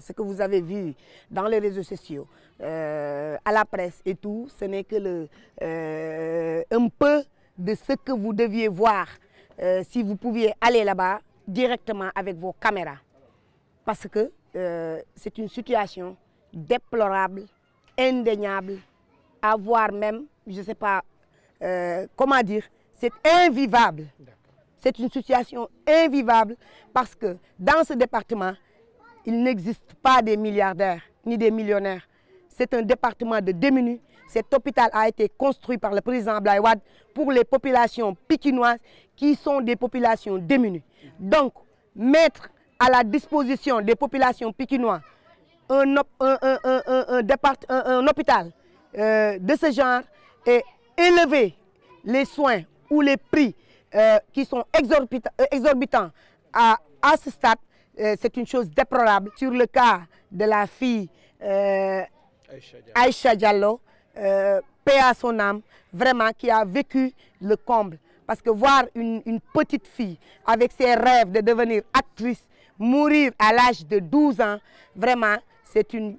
Ce que vous avez vu dans les réseaux sociaux, euh, à la presse et tout, ce n'est que le, euh, un peu de ce que vous deviez voir euh, si vous pouviez aller là-bas directement avec vos caméras. Parce que c'est une situation déplorable, indéniable, à voir même, je ne sais pas comment dire, c'est invivable. C'est une situation invivable parce que dans ce département, il n'existe pas des milliardaires ni des millionnaires. C'est un département de démunis. Cet hôpital a été construit par le président Blaïwad pour les populations piquinoises qui sont des populations démunies. Donc, mettre à la disposition des populations piquinoises un, hôpital de ce genre et élever les soins ou les prix euh, qui sont euh, exorbitants, à, à ce stade, euh, c'est une chose déplorable. Sur le cas de la fille euh, Aïcha Diallo, euh, paix à son âme, vraiment qui a vécu le comble. Parce que voir une, petite fille avec ses rêves de devenir actrice, mourir à l'âge de 12 ans, vraiment,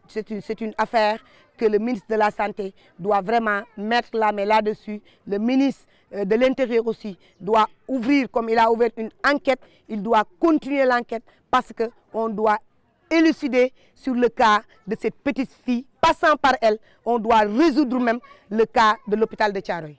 c'est une, affaire que le ministre de la Santé doit vraiment mettre la main là-dessus. Le ministre euh, de l'Intérieur aussi doit ouvrir, comme il a ouvert une enquête, il doit continuer l'enquête parce qu'on doit élucider sur le cas de cette petite fille. Passant par elle, on doit résoudre même le cas de l'hôpital de Tcharoy.